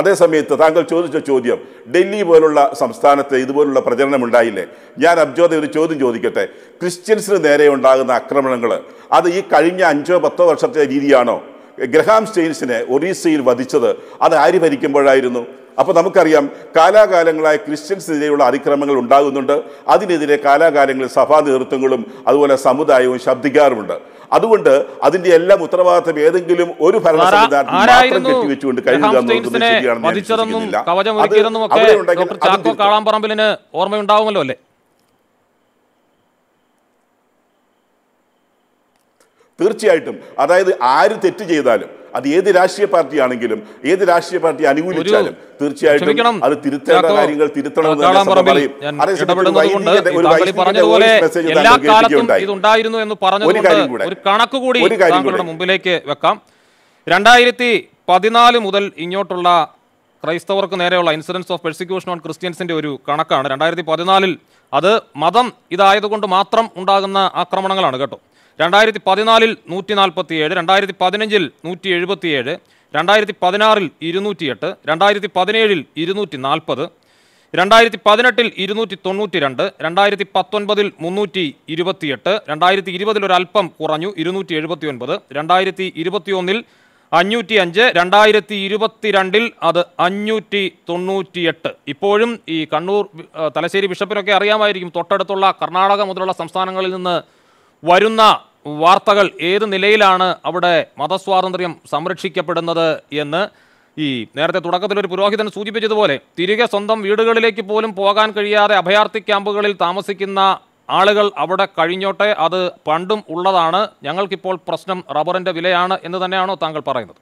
അതേസമയത്ത് താങ്കൾ ചോദിച്ച ചോദ്യം ഡൽഹി പോലുള്ള സംസ്ഥാനത്ത് ഇതുപോലുള്ള പ്രചരണം ഉണ്ടായില്ലേ ഞാൻ അബ്ജോദ ഒരു ചോദ്യം ചോദിക്കട്ടെ ക്രിസ്ത്യൻസിന് നേരെ ഉണ്ടാകുന്ന ആക്രമണങ്ങൾ അത് ഈ കഴിഞ്ഞ അഞ്ചോ പത്തോ വർഷത്തെ രീതിയാണോ ഗ്രഹാം സ്റ്റെയിൻസിനെ ഒറീസയിൽ വധിച്ചത് അത് ആര് ഭരിക്കുമ്പോഴായിരുന്നു അപ്പോൾ നമുക്കറിയാം കാലാകാലങ്ങളായി ക്രിസ്ത്യൻസിനെതിരെയുള്ള അതിക്രമങ്ങൾ ഉണ്ടാകുന്നുണ്ട് അതിനെതിരെ കാലാകാലങ്ങളിൽ സഭാ നേതൃത്വങ്ങളും അതുപോലെ സമുദായവും ശബ്ദിക്കാറുമുണ്ട് അതുകൊണ്ട് അതിന്റെ എല്ലാം ഉത്തരവാദിത്തം ഏതെങ്കിലും ഒരു ഭരണ സംവിധാനത്തിൽ കെട്ടിവെച്ചുകൊണ്ട് കഴിയുക ഓർമ്മയുണ്ടാവുമല്ലോ അല്ലേ തീർച്ചയായിട്ടും അതായത് ആര് തെറ്റ് ചെയ്താലും അത് ഏത് രാഷ്ട്രീയ പാർട്ടിയാണെങ്കിലും ഏത് രാഷ്ട്രീയ പാർട്ടി അനുകൂലിച്ചാലും തീർച്ചയായിട്ടും അത് തിരുത്തേണ്ട കാര്യങ്ങൾ തിരുത്തണമെന്ന് ഒരു കാര്യം മുമ്പിലേക്ക് വെക്കാം രണ്ടായിരത്തി പതിനാല് മുതൽ ഇങ്ങോട്ടുള്ള ക്രൈസ്തവർക്ക് നേരെയുള്ള ഇൻസിഡൻസ് ഓഫ് പെർസിക്യൂഷൻ ഓൺ ക്രിസ്ത്യൻസിന്റെ ഒരു കണക്കാണ് രണ്ടായിരത്തി പതിനാലിൽ അത് മതം ഇതായതുകൊണ്ട് മാത്രം ഉണ്ടാകുന്ന ആക്രമണങ്ങളാണ് കേട്ടോ രണ്ടായിരത്തി പതിനാലിൽ നൂറ്റി നാൽപ്പത്തി ഏഴ് രണ്ടായിരത്തി പതിനഞ്ചിൽ നൂറ്റി എഴുപത്തി ഏഴ് രണ്ടായിരത്തി പതിനാറിൽ ഇരുന്നൂറ്റിയെട്ട് രണ്ടായിരത്തി പതിനേഴിൽ ഇരുന്നൂറ്റി നാൽപ്പത് രണ്ടായിരത്തി പതിനെട്ടിൽ ഇരുന്നൂറ്റി തൊണ്ണൂറ്റി രണ്ട് രണ്ടായിരത്തി പത്തൊൻപതിൽ മുന്നൂറ്റി ഇരുപത്തിയെട്ട് രണ്ടായിരത്തി ഇരുപതിൽ ഒരല്പം കുറഞ്ഞു ഇരുന്നൂറ്റി എഴുപത്തി ഒൻപത് രണ്ടായിരത്തി ഇരുപത്തിയൊന്നിൽ അഞ്ഞൂറ്റി അഞ്ച് രണ്ടായിരത്തി ഇരുപത്തി രണ്ടിൽ അത് അഞ്ഞൂറ്റി തൊണ്ണൂറ്റിയെട്ട് ഇപ്പോഴും ഈ കണ്ണൂർ തലശ്ശേരി ബിഷപ്പിനൊക്കെ അറിയാമായിരിക്കും തൊട്ടടുത്തുള്ള കർണാടക മുതലുള്ള സംസ്ഥാനങ്ങളിൽ നിന്ന് വരുന്ന വാർത്തകൾ ഏത് നിലയിലാണ് അവിടെ മതസ്വാതന്ത്ര്യം സംരക്ഷിക്കപ്പെടുന്നത് എന്ന് ഈ നേരത്തെ തുടക്കത്തിൽ ഒരു പുരോഹിതൻ സൂചിപ്പിച്ചതുപോലെ തിരികെ സ്വന്തം വീടുകളിലേക്ക് പോലും പോകാൻ കഴിയാതെ അഭയാർത്ഥി ക്യാമ്പുകളിൽ താമസിക്കുന്ന ആളുകൾ അവിടെ കഴിഞ്ഞോട്ടെ അത് പണ്ടും ഉള്ളതാണ് ഞങ്ങൾക്കിപ്പോൾ പ്രശ്നം റബ്ബറിൻ്റെ വിലയാണ് എന്ന് തന്നെയാണോ താങ്കൾ പറയുന്നത്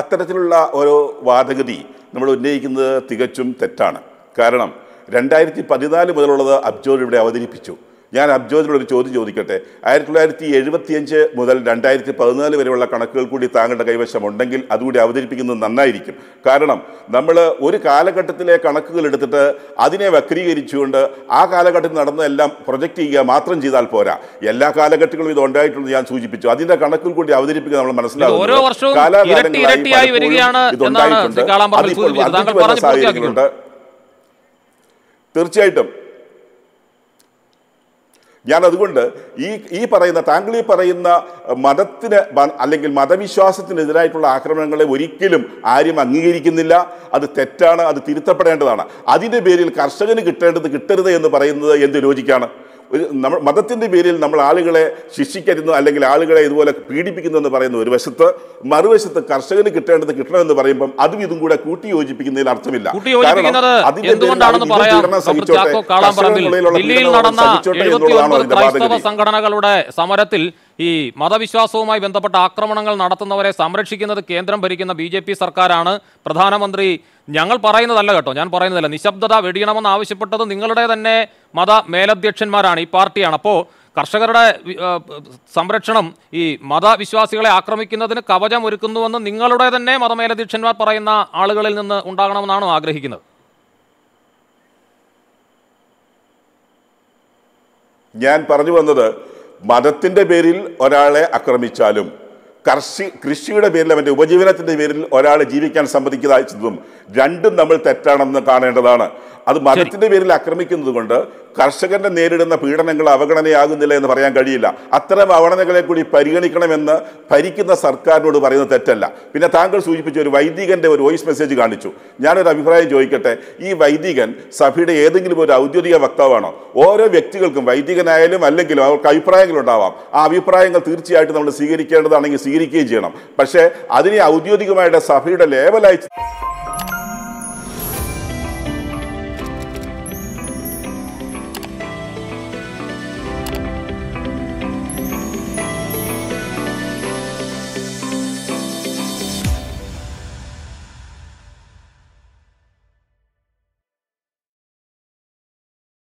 അത്തരത്തിലുള്ള ഒരു വാദഗതി നമ്മൾ ഉന്നയിക്കുന്നത് തികച്ചും തെറ്റാണ് കാരണം രണ്ടായിരത്തി പതിനാല് മുതലുള്ളത് അബ്ജോർ ഇവിടെ അവതരിപ്പിച്ചു ഞാൻ അബ്ജോദിനോട് ഒരു ചോദ്യം ചോദിക്കട്ടെ ആയിരത്തി തൊള്ളായിരത്തി എഴുപത്തിയഞ്ച് മുതൽ രണ്ടായിരത്തി പതിനാല് വരെയുള്ള കണക്കുകൾ കൂടി താങ്കളുടെ കൈവശമുണ്ടെങ്കിൽ അതുകൂടി അവതരിപ്പിക്കുന്നത് നന്നായിരിക്കും കാരണം നമ്മൾ ഒരു കാലഘട്ടത്തിലെ കണക്കുകൾ എടുത്തിട്ട് അതിനെ വക്രീകരിച്ചുകൊണ്ട് ആ കാലഘട്ടത്തിൽ നടന്നതെല്ലാം പ്രൊജക്റ്റ് ചെയ്യുക മാത്രം ചെയ്താൽ പോരാ എല്ലാ കാലഘട്ടങ്ങളും ഇത് ഉണ്ടായിട്ടുള്ളത് ഞാൻ സൂചിപ്പിച്ചു അതിന്റെ കണക്കുകൾ കൂടി അവതരിപ്പിക്കുക നമ്മൾ മനസ്സിലാക്കുന്നു കാലാകാലങ്ങളായി ഇത് ഉണ്ടായിട്ടുണ്ട് അതിപ്പോൾ വർദ്ധിച്ചു സാഹചര്യങ്ങളുണ്ട് തീർച്ചയായിട്ടും ഞാൻ അതുകൊണ്ട് ഈ ഈ പറയുന്ന താങ്കൾ ഈ പറയുന്ന മതത്തിന് അല്ലെങ്കിൽ മതവിശ്വാസത്തിനെതിരായിട്ടുള്ള ആക്രമണങ്ങളെ ഒരിക്കലും ആരും അംഗീകരിക്കുന്നില്ല അത് തെറ്റാണ് അത് തിരുത്തപ്പെടേണ്ടതാണ് അതിൻ്റെ പേരിൽ കർഷകന് കിട്ടേണ്ടത് കിട്ടരുത് എന്ന് പറയുന്നത് എന്ത് ലോജിക്കാണ് ഒരു നമ്മൾ മതത്തിൻ്റെ പേരിൽ നമ്മൾ ആളുകളെ ശിക്ഷിക്കരുന്നു അല്ലെങ്കിൽ ആളുകളെ ഇതുപോലെ പീഡിപ്പിക്കുന്നു എന്ന് പറയുന്ന ഒരു വശത്ത് മറുവശത്ത് കർഷകന് കിട്ടേണ്ടത് കിട്ടണമെന്ന് പറയുമ്പം അതും ഇതും കൂടെ കൂട്ടി യോജിപ്പിക്കുന്നതിൽ അർത്ഥമില്ല സംഘടനകളുടെ സമരത്തിൽ ഈ മതവിശ്വാസവുമായി ബന്ധപ്പെട്ട ആക്രമണങ്ങൾ നടത്തുന്നവരെ സംരക്ഷിക്കുന്നത് കേന്ദ്രം ഭരിക്കുന്ന ബി ജെ പി സർക്കാരാണ് പ്രധാനമന്ത്രി ഞങ്ങൾ പറയുന്നതല്ല കേട്ടോ ഞാൻ പറയുന്നതല്ല നിശബ്ദത വെടിയണമെന്ന് ആവശ്യപ്പെട്ടത് നിങ്ങളുടെ തന്നെ മത മേലധ്യക്ഷന്മാരാണ് ഈ പാർട്ടിയാണ് അപ്പോൾ കർഷകരുടെ സംരക്ഷണം ഈ മതവിശ്വാസികളെ ആക്രമിക്കുന്നതിന് കവചം ഒരുക്കുന്നുവെന്ന് നിങ്ങളുടെ തന്നെ മതമേലധ്യക്ഷന്മാർ പറയുന്ന ആളുകളിൽ നിന്ന് ഉണ്ടാകണമെന്നാണോ ആഗ്രഹിക്കുന്നത് ഞാൻ പറഞ്ഞു വന്നത് മതത്തിൻ്റെ പേരിൽ ഒരാളെ ആക്രമിച്ചാലും കർഷി കൃഷിയുടെ പേരിൽ അവൻ്റെ ഉപജീവനത്തിൻ്റെ പേരിൽ ഒരാൾ ജീവിക്കാൻ സമ്മതിക്കുന്നതും രണ്ടും നമ്മൾ തെറ്റാണെന്ന് കാണേണ്ടതാണ് അത് മതത്തിൻ്റെ പേരിൽ ആക്രമിക്കുന്നത് കൊണ്ട് കർഷകന്റെ നേരിടുന്ന പീഡനങ്ങൾ അവഗണനയാകുന്നില്ല എന്ന് പറയാൻ കഴിയില്ല അത്തരം അവഗണനകളെ കൂടി പരിഗണിക്കണമെന്ന് ഭരിക്കുന്ന സർക്കാരിനോട് പറയുന്നത് തെറ്റല്ല പിന്നെ താങ്കൾ സൂചിപ്പിച്ച ഒരു വൈദികൻ്റെ ഒരു വോയിസ് മെസ്സേജ് കാണിച്ചു ഞാനൊരു അഭിപ്രായം ചോദിക്കട്ടെ ഈ വൈദികൻ സഭയുടെ ഏതെങ്കിലും ഒരു ഔദ്യോഗിക വക്താവാണോ ഓരോ വ്യക്തികൾക്കും വൈദികനായാലും അല്ലെങ്കിലും അവർക്ക് അഭിപ്രായങ്ങൾ ഉണ്ടാവാം ആ അഭിപ്രായങ്ങൾ തീർച്ചയായിട്ടും നമ്മൾ സ്വീകരിക്കേണ്ടതാണെങ്കിൽ സ്വീകരിക്കുകയും ചെയ്യണം പക്ഷേ അതിനെ ഔദ്യോഗികമായിട്ട് സഭയുടെ ലേബലായി